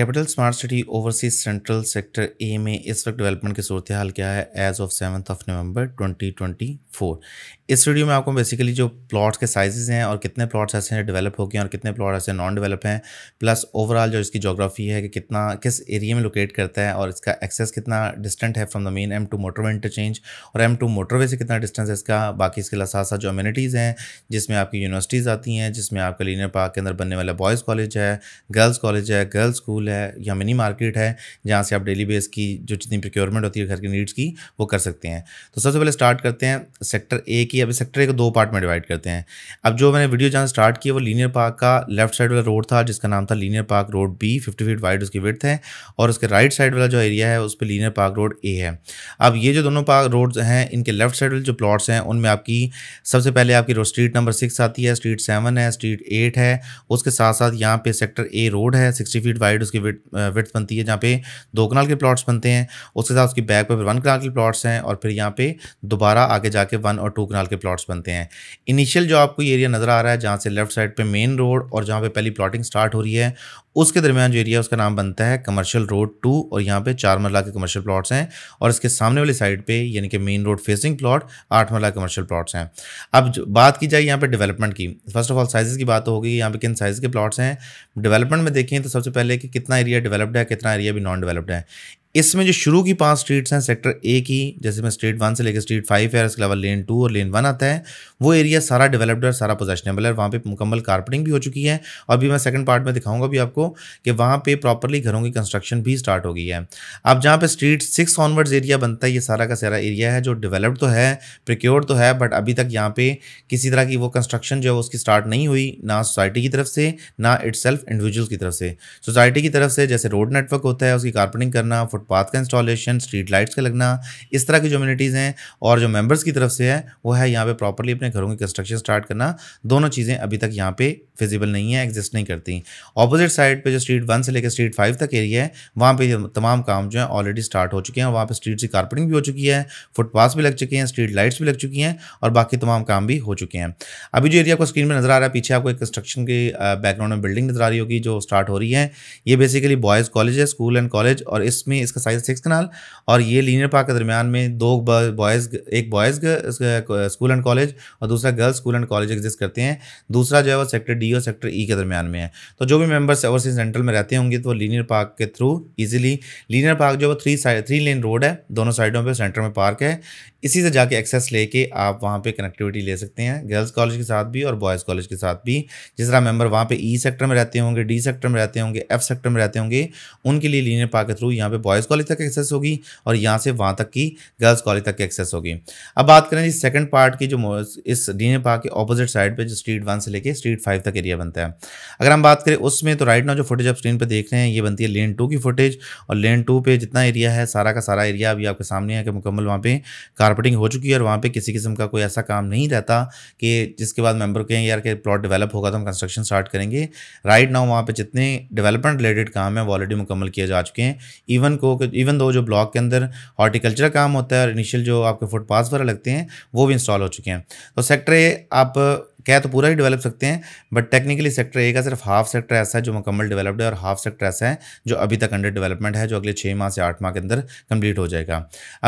capital smart city overseas central sector A में इस वक्त डेवलपमेंट की सूरत हाल क्या है as of seven of November 2024 इस वीडियो में आपको बेसिकली जो प्लॉट्स के साइजेस हैं और कितने प्लॉट्स ऐसे हैं डेवलप हो गए और कितने प्लॉट ऐसे नॉन डेवलप हैं प्लस ओवरऑल जो इसकी जोग्राफी है कि कितना किस एरिए में लोकेट करता है और इसका एक्सेस कितना डिस्टेंट है from the main M two motorway interchange और एम टू मोटरवे से कितना डिस्टेंस है इसका बाकी इसके साथ साथ जो अम्यूनिटीज़ हैं जिसमें आपकी यूनिवर्सिटीज़ आती हैं जिसमें आपका लीनियर पार्क के अंदर बनने वाला बॉयज़ कॉलेज है गर्ल्स कॉलेज है गर्ल्स स्कूल है या मिनी मार्केट है जहाँ से आप डेली बेस की जो जितनी प्रिक्योरमेंट होती है घर की नीड्स की वो कर सकते हैं तो सबसे पहले स्टार्ट करते हैं सेक्टर ए की अभी सेक्टर ए को दो पार्ट में डिवाइड करते हैं अब जो मैंने वीडियो जहाँ स्टार्ट किया वो लीनियर पार्क का लेफ्ट साइड वाला रोड था जिसका नाम था linear park road B fifty feet wide उसकी विथ है और उसके राइट साइड वाला जो एरिया है उस पर लीनियर पार्क रोड ए है अब ये जो दोनों पार्क रोड हैं इनके लेफ्ट साइड वाले जो प्लॉट्स हैं उनमें आपकी सबसे पहले आपकी स्ट्रीट नंबर सिक्स आती है स्ट्रीट सेवन है स्ट्रीट एट है उसके साथ साथ यहाँ पे सेक्टर ए रोड है सिक्सटी फीट वाइड उसकी विट्स बनती है जहाँ पे दो कनाल के प्लॉट्स बनते हैं उसके साथ उसकी बैक पर फिर वन कनाल के प्लॉट्स हैं और फिर यहाँ पे दोबारा आगे जाके वन और टू कनाल के प्लॉट्स बनते हैं इनिशियल जो आपको ये एरिया नज़र आ रहा है जहाँ से लेफ्ट साइड पर मेन रोड और जहाँ पर पहली प्लाटिंग स्टार्ट हो रही है उसके दरमियान जो एरिया उसका नाम बनता है कमर्शियल रोड टू और यहाँ पे चार मरला के कमर्शियल प्लॉट्स हैं और इसके सामने वाली साइड पे यानी कि मेन रोड फेसिंग प्लॉट आठ मरला कमर्शियल प्लॉट्स हैं अब बात की जाए यहाँ पे डेवलपमेंट की फर्स्ट ऑफ ऑल साइज़ की बात तो होगी यहाँ पे किन साइज़ के प्लॉट्स हैं डेवलपमेंट में देखें तो सबसे पहले कि कितना एरिया डेवलप्ड है कितना एरिया भी नॉन डेवलप्ड है इसमें जो शुरू की पांच स्ट्रीट्स हैं सेक्टर ए की जैसे मैं स्ट्रीट वन से लेकर स्ट्रीट फाइव है इसके अलावा लेन टू और लेन वन आता है वो एरिया सारा डेवलप्ड और सारा पोजेशनेबल है वहाँ पे मुकम्मल कारपेटिंग भी हो चुकी है और भी मैं सेकंड पार्ट में दिखाऊंगा भी आपको कि वहाँ पे प्रॉपरली घरों की कंस्ट्रक्शन भी स्टार्ट हो गई है अब जहाँ पर स्ट्रीट सिक्स ऑनवर्ड्स एरिया बनता है ये सारा का सारा एरिया है जो डेवलप्ड तो है प्रिक्योर तो है बट अभी तक यहाँ पे किसी तरह की वो कंस्ट्रक्शन जो है उसकी स्टार्ट नहीं हुई ना सोसाइटी की तरफ से ना इट्स इंडिविजुअल की तरफ से सोसाइटी की तरफ से जैसे रोड नेटवर्क होता है उसकी कारपेटिंग करना फुटपाथ का इंस्टॉलेशन स्ट्रीट लाइट्स का लगना इस तरह की जो अम्यूनिटीज़ हैं और जो मेम्बर्स की तरफ से है वो है यहाँ पर प्रॉपरली अपने घरों की कंस्ट्रक्शन स्टार्ट करना दोनों चीज़ें अभी तक यहाँ पे फिजिबल नहीं है एग्जिस्ट नहीं करती ऑपोजिट साइड पे जो स्ट्रीट वन से लेकर स्ट्रीट फाइव तक एरिया है वहाँ पे तमाम काम जो है ऑलरेडी स्टार्ट हो चुके हैं वहाँ पे स्ट्रीट की कारपेटिंग भी हो चुकी है फुटपाथ भी लग चुके हैं स्ट्रीट लाइट्स भी लग चुकी हैं और बाकी तमाम काम भी हो चुके हैं अभी जो एरिया आपको स्क्रीन में नजर आ रहा है पीछे आपको एक कंस्ट्रक्शन की बैकग्राउंड में बिल्डिंग नजर आ रही होगी जो स्टार्ट हो रही है ये बेसिकली बॉयज़ कॉलेज है स्कूल एंड कॉलेज और इसमें इसका साइज सिक्स कनाल और ये लीनियर पार्क के दरमियान में दो बॉयज़ एक बॉयज़ स्कूल एंड कॉलेज और दूसरा girls school and college exist करते हैं दूसरा जो है वो सेक्टर डी और सेक्टर ई e के दरमियान में है तो जो भी मेम्बर्स ओवरसीज सेंट्रल में रहते होंगे तो लीनियर पार्क के थ्रू ईजिली लीनियर पार्क जो है वो three side three lane road है दोनों साइडों पर सेंटर में पार्क है इसी से जाके एक्सेस लेके आप वहाँ पे कनेक्टिविटी ले सकते हैं गर्ल्स कॉलेज के साथ भी और बॉयज़ कॉलेज के साथ भी जिस तरह मेम्बर वहाँ पे ई e सेक्टर में रहते होंगे डी सेक्टर में रहते होंगे एफ सेक्टर में रहते होंगे उनके लिए लीनियर पार्क के थ्रू यहाँ पे बॉयज़ कॉलेज तक एक्सेस होगी और यहाँ से वहाँ तक की गर्ल्स कॉलेज तक एक्सेस होगी अब बात करें जी सेकेंड पार्ट की जो इस लीनियर पार्क के अपोजिट साइड पर जो स्ट्रीट वन से लेकर स्ट्रीट फाइव तक एरिया बनता है अगर हम बात करें उसमें तो राइट ना जो फुटेज आप स्क्रीन पर देख रहे हैं ये बनती है लेन टू की फुटेज और लेन टू पर जितना एरिया है सारा का सारा एरिया अभी आपके सामने है कि मुकम्मल वहाँ पर कारपेटिंग हो चुकी है और वहाँ पे किसी किस्म का कोई ऐसा काम नहीं रहता कि जिसके बाद मेंबर कहें यार के प्लॉट डेवलप होगा तो हम कंस्ट्रक्शन स्टार्ट करेंगे राइट नाउ वहाँ पे जितने डेवलपमेंट रिलेटेड काम है वो ऑलरेडी मुकम्मल किए जा चुके हैं इवन को इवन दो जो ब्लॉक के अंदर हॉर्टिकल्चर काम होता है और इनिशियल जो आपके फुटपाथ वगैरह लगते हैं वो भी इंस्टॉल हो चुके हैं तो सेक्टर आप कह तो पूरा ही डेवलप सकते हैं बट टेक्निकली सेक्टर ए का सिर्फ हाफ सेक्टर ऐसा है जो मुकम्मल डेवलप्ड है और हाफ सेक्टर ऐसा है जो अभी तक अंडर डेवलपमेंट है जो अगले छः माह से आठ माह के अंदर कंप्लीट हो जाएगा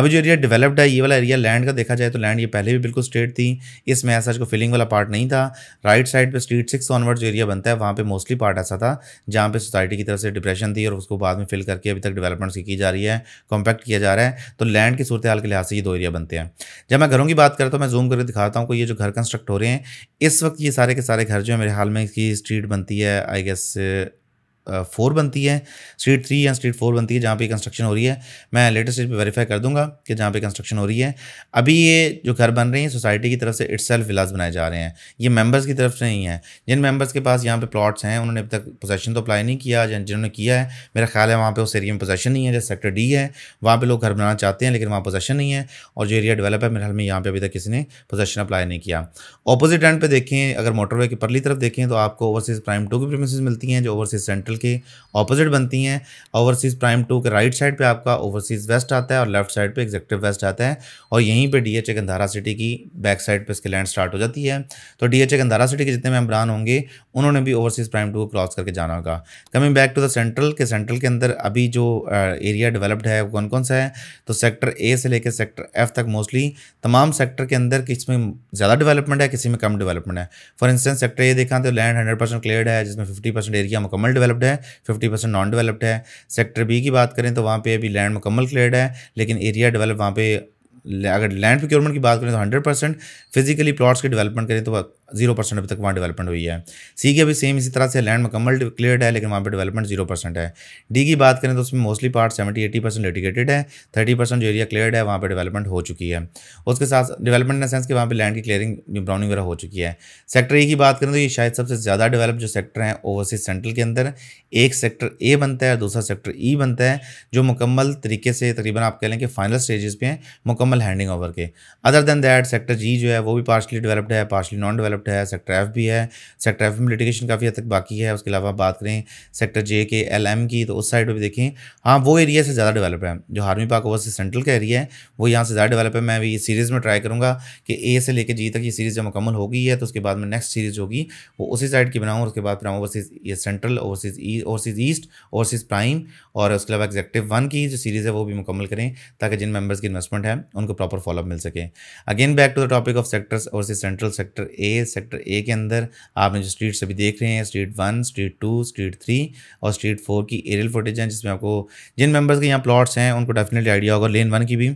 अभी जो एरिया डेवलप्ड है ये वाला एरिया लैंड का देखा जाए तो लैंड ये पहले भी बिल्कुल स्ट्रेट थी इसमें ऐसा जो फिलिंग वाला पार्ट नहीं था राइट साइड पर स्ट्रीट सिक्स ऑनवर्ड जो एरिया बनता है वहाँ पर मोस्टली पार्ट ऐसा था जहाँ पर सोसाइटी की तरफ से डिप्रेशन थी और उसको बाद में फिल करके अभी तक डेवलपमेंट की जा रही है कॉम्पैक्ट किया जा रहा है तो लैंड की सूरत हाल के लिहाज से ये दो एरिया बनते हैं जब मैं घरों की बात करता हूँ मैं जूम करके दिखाता हूँ कि ये जो घर कंस्ट्रक्ट हो रहे हैं इस इस वक्त ये सारे के सारे घर जो है मेरे हाल में की स्ट्रीट बनती है आई गेस फोर बनती है स्ट्रीट थ्री या स्ट्रीट फोर बनती है जहाँ पे कंस्ट्रक्शन हो रही है मैं लेटेस्ट स्टेज पे वेरीफाई कर दूंगा कि जहाँ पे कंस्ट्रक्शन हो रही है अभी ये जो घर बन रहे हैं सोसाइटी की तरफ से इट्स सेल्फ विलास बनाए जा रहे हैं ये मेंबर्स की तरफ से नहीं है जिन मेंबर्स के पास यहाँ पे प्लाट्स हैं उन्होंने अभी तक पोजेशन तो अप्लाई नहीं किया जिन्होंने किया है मेरा ख्याल है वहाँ पर उस एरिया में पोजेशन नहीं है जैसे सेक्टर डी है वहाँ पर लोग घर बनाना चाहते हैं लेकिन वहाँ पोजेशन नहीं है और जो एरिया डेवलप है मेरे हाल में यहाँ पर अभी तक किसी ने पोजेशन अप्लाई नहीं किया अपोजिट एंड पर देखें अगर मोटरवे की परली तरफ देखें तो आपको ओवरसीज़ प्राइम टू की प्रमिस मिलती हैं जो ओवरसीज़ सेंट्रल टोटल के ऑपोजिट बनती हैं ओवरसीज़ प्राइम टू के राइट साइड पे आपका ओवरसीज़ वेस्ट आता है और लेफ्ट साइड पे एग्जेक्टिव वेस्ट आता है और यहीं पे D H A Gandhara city की बैक साइड पे इसके लैंड स्टार्ट हो जाती है तो D H A Gandhara city के जितने मेम्बरान होंगे उन्होंने भी ओवरसीज़ प्राइम टू को क्रॉस करके जाना होगा coming back to the central के सेंट्रल के अंदर अभी जो एरिया डेवलप्ड है कौन कौन सा है तो सेक्टर ए से लेकर सेक्टर एफ तक मोस्टली तमाम सेक्टर के अंदर किस में ज़्यादा डेवलपमेंट है किसी में कम डेवलपमेंट है फॉर इंस्टेंस सेक्टर ए देखा तो लैंड हंड्रेड परसेंट क्लियर है जिसमें फिफ्टी परसेंट एरिया मुकम्मल डेवलप डेवलप्ड है फिफ्टी परसेंट नॉन डेवलप्ड है सेक्टर बी की बात करें तो वहाँ पे अभी लैंड मुकम्मल क्लियर है लेकिन एरिया डेवलप वहाँ पे अगर लैंड प्रोक्योरमेंट की बात करें तो हंड्रेड परसेंट फिजिकली प्लाट्स की डेवलपमेंट करें तो जीरो परसेंट अभी तक वहाँ डेवलपमेंट हुई है सी की अभी सेम इसी तरह से लैंड मुकम्मल क्लियर है लेकिन वहाँ पर डेवलपमेंट जीरो परसेंट है डी की बात करें तो उसमें mostly part seventy eighty percent dedicated है थर्टी परसेंट जो एरिया क्लियर है वहाँ पर डेवलपमेंट हो चुकी है उसके साथ डेवलपमेंट इन सेंस कि वहाँ पर लैंड की क्लियरिंग ब्राउनिंग वगैरह हो चुकी है सेक्टर ए की बात करें तो ये शायद सबसे ज़्यादा डेवलप जो सेक्टर हैं ओवरसीज सेंट्रल के अंदर एक सेक्टर ए बनता है और दूसरा सेक्टर ई e बनता है जो मुकम्मल तरीके से तकरीबन आप कह लें कि फाइनल स्टेजेस पे हैं मुकम्मल हैंडिंग ओवर के other than that sector G जो है वो भी पार्शली डेवलप्ड है पार्शली नॉन डेवलप डेवलप्ड है सेक्टर एफ भी है सेक्टर एफ में लिटिगेशन काफ़ी हद तक बाकी है उसके अलावा बात करें सेक्टर जे के एल एम की तो उस साइड पर भी देखें हाँ वो एरिया से ज़्यादा डेवलप है जो हार्मी पार्क ओवर से सेंट्रल का एरिया है वो यहाँ से ज़्यादा डेवलप है मैं भी इस सीरीज़ में ट्राई करूँगा कि ए से लेकर जी तक ये सीरीज़ जब मुकम्मल हो गई है तो उसके बाद में नेक्स्ट सीरीज़ होगी वो उसी साइड की बनाऊँ उसके बाद बनाऊँ ओवरसीज़ ये central overseas overseas east overseas prime और उसके अलावा एग्जेक्टिव वन की जो सीरीज़ है वो भी मुकम्मल करें ताकि जिन मेम्बर्स की इन्वेस्टमेंट है उनको प्रॉपर फॉलोअप मिल सके again back to the topic of sectors overseas central sector A sector A के अंदर आपने जो स्ट्रीट सभी देख रहे हैं street one street two street three और स्ट्रीट फोर की एरियल फुटेज हैं जिसमें आपको जिन मेंबर्स के यहाँ प्लॉट्स हैं उनको डेफिनेटली आइडिया होगा लेन वन की भी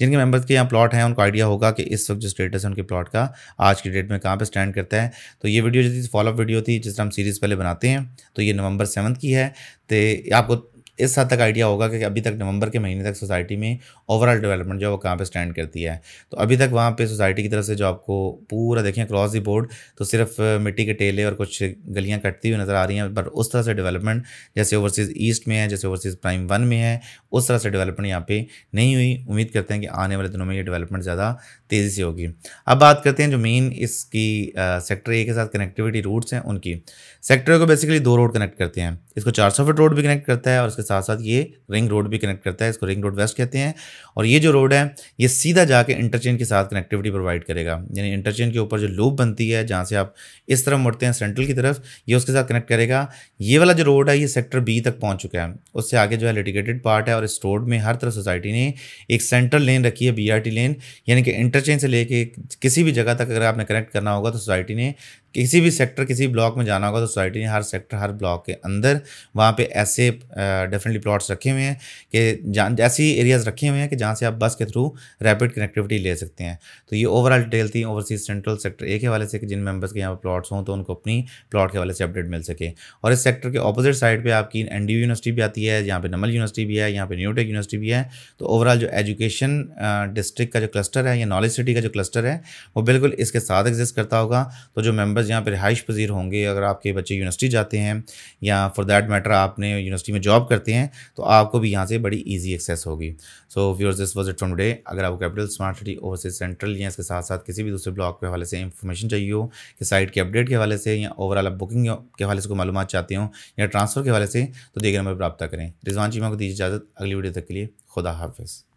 जिनके मेंबर्स के यहाँ प्लॉट हैं उनको आइडिया होगा कि इस वक्त जो स्टेटस है उनके प्लॉट का आज की डेट में कहाँ पर स्टैंड करता है तो ये वीडियो जो थी फॉलोअप वीडियो थी जिस तरह हम सीरीज़ पहले बनाते हैं तो ये नवंबर सेवन की है तो आपको इस हद तक आइडिया होगा कि अभी तक नवंबर के महीने तक सोसाइटी में ओवरऑल डेवलपमेंट जो है वो कहाँ पर स्टैंड करती है तो अभी तक वहाँ पर सोसाइटी की तरफ से जो आपको पूरा देखें क्रॉस दी बोर्ड तो सिर्फ मिट्टी के टेले और कुछ गलियाँ कटती हुई नज़र आ रही हैं बट उस तरह से डेवलपमेंट जैसे ओवरसीज़ ईस्ट में है जैसे ओवरसीज़ प्राइम वन में है उस तरह से डेवलपमेंट यहाँ पर नहीं हुई उम्मीद करते हैं कि आने वाले दिनों में ये डेवलपमेंट ज़्यादा तेज़ी से होगी अब बात करते हैं जो मेन इसकी सेक्टर ए के साथ कनेक्टिविटी रूट्स हैं उनकी सेक्टर को बेसिकली दो रोड कनेक्ट करते हैं इसको चार सौ फीट रोड भी कनेक्ट करता है और इसके साथ साथ ये रिंग रोड भी कनेक्ट करता है इसको रिंग रोड वेस्ट कहते हैं और ये जो रोड है ये सीधा जाके इंटरचेंज के साथ कनेक्टिविटी प्रोवाइड करेगा यानी इंटरचेंज के ऊपर जो लूप बनती है जहाँ से आप इस तरफ मुड़ते हैं सेंट्रल की तरफ ये उसके साथ कनेक्ट करेगा ये वाला जो रोड है ये सेक्टर बी तक पहुँच चुका है उससे आगे जो है लिटिगेटेड पार्ट है और इस रोड में हर तरफ सोसाइटी ने एक सेंट्रल लेन रखी है बी लेन यानी कि इंटरचेंज से लेके किसी भी जगह तक अगर आपने कनेक्ट करना होगा तो सोसाइटी ने किसी भी सेक्टर किसी ब्लॉक में जाना होगा तो सोसाइटी ने हर सेक्टर हर ब्लॉक के अंदर वहाँ पे ऐसे डेफिनेटली प्लॉट्स रखे हुए हैं कि ऐसी एरियाज़ रखे हुए हैं कि जहाँ से आप बस के थ्रू रैपिड कनेक्टिविटी ले सकते हैं तो ये ओवरऑल डिटेल थी ओवरसीज सेंट्रल सेक्टर ए के वाले से कि जिन मेम्बर्स के यहाँ पर प्लॉट्स हों तो उनको अपनी प्लॉट के वाले से अपडेट मिल सके और इस सेक्टर के अपोजिट साइड पर आपकी एन यूनिवर्सिटी भी आती है यहाँ पर नमल यूनिवर्सिटी भी है यहाँ पर न्यूटेक यूनिवर्सिटी भी है तो ओवरऑल जो एजुकेशन डिस्ट्रिक्ट का जो क्लस्टर है या नॉलेज सिटी का जो क्लस्टर है वो बिल्कुल इसके साथ एग्जिस्ट करता होगा तो जो मेम्बर टीचर्स यहाँ पर रिहाइश पजीर होंगे अगर आपके बच्चे यूनिवर्सिटी जाते हैं या फॉर देट मैटर आपने यूनिवर्सिटी में जॉब करते हैं तो आपको भी यहाँ से बड़ी ईजी एक्सेस होगी so viewers this was it from day अगर आपको capital smart city overseas central या इसके साथ साथ किसी भी दूसरे ब्लॉक के हवाले से इंफॉर्मेशन चाहिए हो कि साइट के अपडेट के हवाले से या ओवरऑल आप बुकिंग के हवाले से कोई मालूम चाहते हो या ट्रांसफ़र के हवाले से तो देखिए नंबर पर रब्ता करें रिजवान चीमा को दीजिए इजाज़त अगली वीडियो तक के लिए खुदा हाफिज़